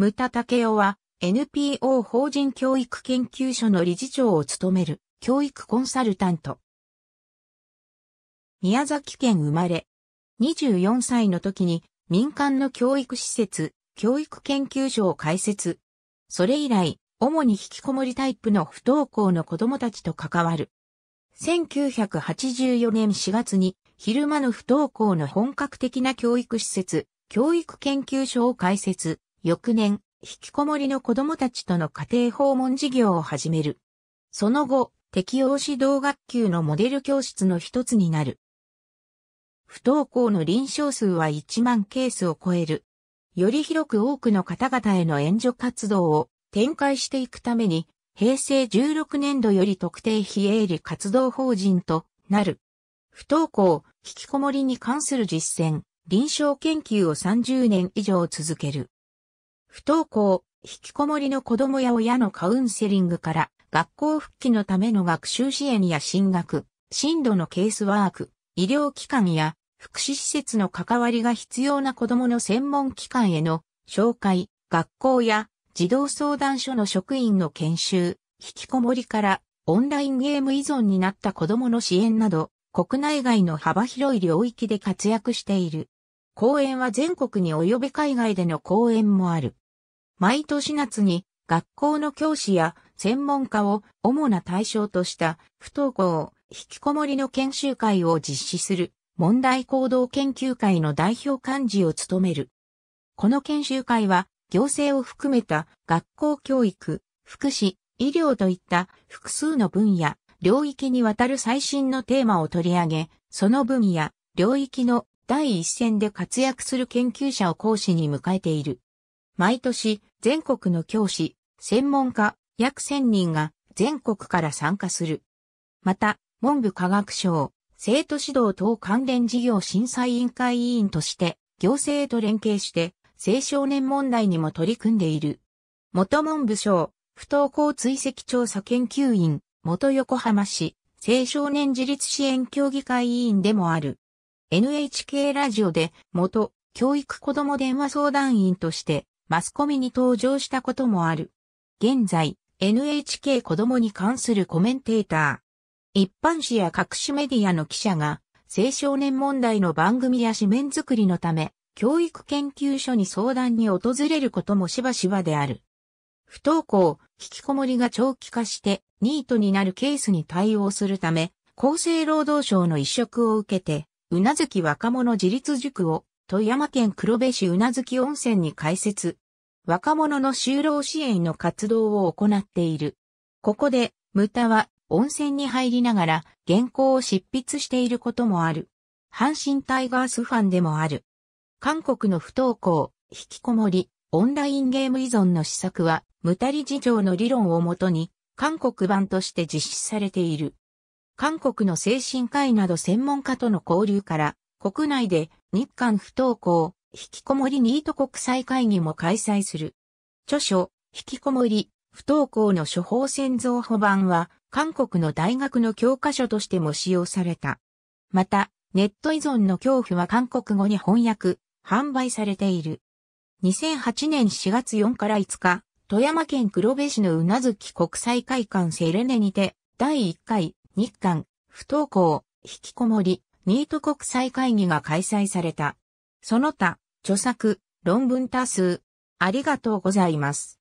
ムタタケオは NPO 法人教育研究所の理事長を務める教育コンサルタント。宮崎県生まれ。24歳の時に民間の教育施設、教育研究所を開設。それ以来、主に引きこもりタイプの不登校の子供たちと関わる。1984年4月に昼間の不登校の本格的な教育施設、教育研究所を開設、翌年、引きこもりの子供たちとの家庭訪問事業を始める。その後、適応指導学級のモデル教室の一つになる。不登校の臨床数は1万ケースを超える。より広く多くの方々への援助活動を展開していくために、平成16年度より特定非営利活動法人となる。不登校、引きこもりに関する実践、臨床研究を30年以上続ける。不登校、引きこもりの子供や親のカウンセリングから、学校復帰のための学習支援や進学、進度のケースワーク、医療機関や福祉施設の関わりが必要な子供の専門機関への紹介、学校や児童相談所の職員の研修、引きこもりからオンラインゲーム依存になった子供の支援など、国内外の幅広い領域で活躍している。公演は全国に及び海外での公演もある。毎年夏に学校の教師や専門家を主な対象とした不登校、引きこもりの研修会を実施する問題行動研究会の代表幹事を務める。この研修会は行政を含めた学校教育、福祉、医療といった複数の分野、領域にわたる最新のテーマを取り上げ、その分野、領域の第一線で活躍する研究者を講師に迎えている。毎年全国の教師、専門家、約1000人が全国から参加する。また、文部科学省、生徒指導等関連事業審査委員会委員として、行政と連携して、青少年問題にも取り組んでいる。元文部省、不登校追跡調査研究員、元横浜市、青少年自立支援協議会委員でもある。NHK ラジオで、元、教育子ども電話相談員として、マスコミに登場したこともある。現在、NHK 子供に関するコメンテーター。一般紙や各種メディアの記者が、青少年問題の番組や紙面づくりのため、教育研究所に相談に訪れることもしばしばである。不登校、引きこもりが長期化してニートになるケースに対応するため、厚生労働省の移植を受けて、うなずき若者自立塾を富山県黒部市宇奈月温泉に開設。若者の就労支援の活動を行っている。ここで、ムタは温泉に入りながら原稿を執筆していることもある。阪神タイガースファンでもある。韓国の不登校、引きこもり、オンラインゲーム依存の施策は、ムタリ事情の理論をもとに、韓国版として実施されている。韓国の精神科医など専門家との交流から、国内で日韓不登校、引きこもりニート国際会議も開催する。著書、引きこもり、不登校の処方箋造法版は、韓国の大学の教科書としても使用された。また、ネット依存の恐怖は韓国語に翻訳、販売されている。2008年4月4から5日、富山県黒部市のうなずき国際会館セレネにて、第1回、日韓、不登校、引きこもり、ニート国際会議が開催された。その他、著作、論文多数、ありがとうございます。